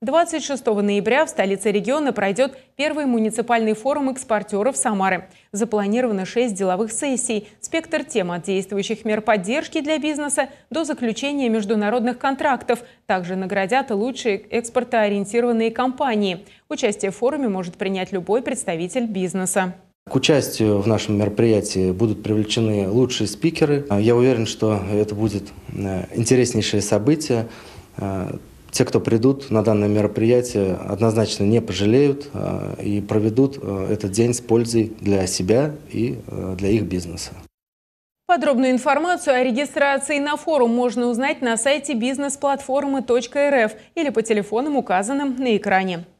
26 ноября в столице региона пройдет первый муниципальный форум экспортеров Самары. Запланировано 6 деловых сессий. Спектр тем от действующих мер поддержки для бизнеса до заключения международных контрактов. Также наградят лучшие экспортоориентированные компании. Участие в форуме может принять любой представитель бизнеса. К участию в нашем мероприятии будут привлечены лучшие спикеры. Я уверен, что это будет э, интереснейшее событие э, те, кто придут на данное мероприятие, однозначно не пожалеют а, и проведут а, этот день с пользой для себя и а, для их бизнеса. Подробную информацию о регистрации на форум можно узнать на сайте бизнес-платформы.рф или по телефонам, указанным на экране.